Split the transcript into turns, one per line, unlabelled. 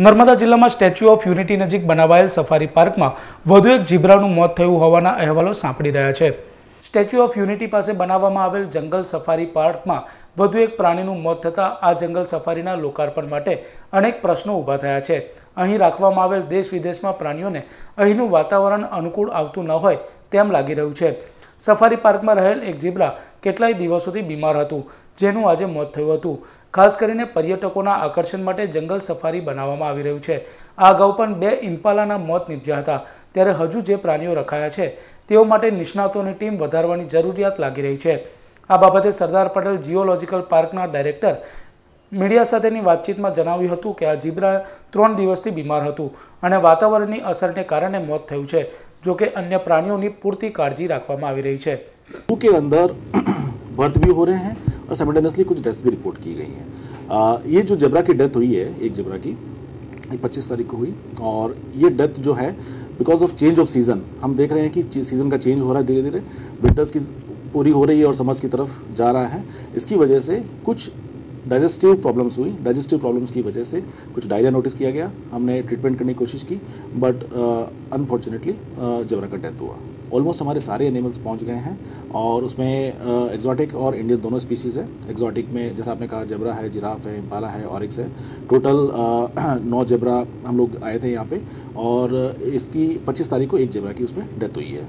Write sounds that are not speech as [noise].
નર્મદા જિલ્લામાં statue of unity નજીક બનાવાયેલ safari પાર્કમાં વધુ એક જીબ્રાનું મોત થયું હોવાના અહેવાલો સાંપડી રહ્યા છે સ્ટેચ્યુ ઓફ યુનિટી પાસે બનાવવામાં આવેલ જંગલ સફારી પાર્કમાં વધુ એક પ્રાણીનું મોત થતાં આ જંગલ સફારીના લોકાર્પણ માટે અનેક પ્રશ્નો ઊભા થયા છે અહીં રાખવામાં આવેલ દેશ વિદેશમાં પ્રાણીઓને અહીંનું વાતાવરણ અનુકૂળ આવતું ન હોય તેમ લાગી રહ્યું છે સફારી પાર્કમાં રહેલ એક ઝીબ્રા કેટલાય દિવસોથી બીમાર હતું જેનું આજે મોત થયું હતું ખાસ કરીને પર્યટકોના આકર્ષણ માટે જંગલ સફારી બનાવવામાં આવી રહ્યું છે આ અગાઉ પણ બે ઇમ્પાલાના મોત નીપજ્યા હતા ત્યારે હજુ જે પ્રાણીઓ રખાયા છે તેઓ માટે નિષ્ણાતોની ટીમ વધારવાની જરૂરિયાત લાગી રહી છે આ બાબતે સરદાર પટેલ જીઓલોજીકલ પાર્કના ડાયરેક્ટર मीडिया सादनी बातचीत में जनावी होतो કે અજીબ્રા 3 દિવસથી બીમાર હતો અને વાતાવરણની અસરને કારણે મોત થયું છે જો કે અન્ય પ્રાણીઓની પૂર્તિ કાજિ રાખવામાં આવી રહી છે
મૂકે અંદર વર્ધ્યુ હો રહે હે ઓર સેમટેનસલી કુછ ડેથ બી રિપોર્ટ કી ગઈ હે આ યે જો જબ્રા કે ડેથ હુઈ હે એક જબ્રા કી 25 તારીખ કો હુઈ ઓર યે ડેથ જો હે because of change of season હમ દેખ રહે હે કે સીઝન કા ચેન્જ હો રહા હે ધીરે ધીરે વિન્ટર કી પૂરી હો રહી હે ઓર સમર કી તરફ જા રહા હે ઇસકી વજહ સે કુછ डाइजेस्टिव प्रॉब्लम्स हुई डाइजेस्टिव प्रॉब्लम्स की वजह से कुछ डायरिया नोटिस किया गया हमने ट्रीटमेंट करने की कोशिश की but unfortunately uh, uh, zebra का डेथ हुआ ऑलमोस्ट हमारे सारे एनिमल्स पहुंच गए हैं और उसमें एक्जॉटिक uh, और इंडियन दोनों स्पीसीज़ है एग्जॉटिक में जैसा आपने कहा जबरा है जिराफ है इम्पाला है ऑरिक्स है टोटल [clears throat] नौ जबरा हम लोग आए थे यहाँ पे और इसकी 25 तारीख को एक जबरा की उसमें डेथ हुई है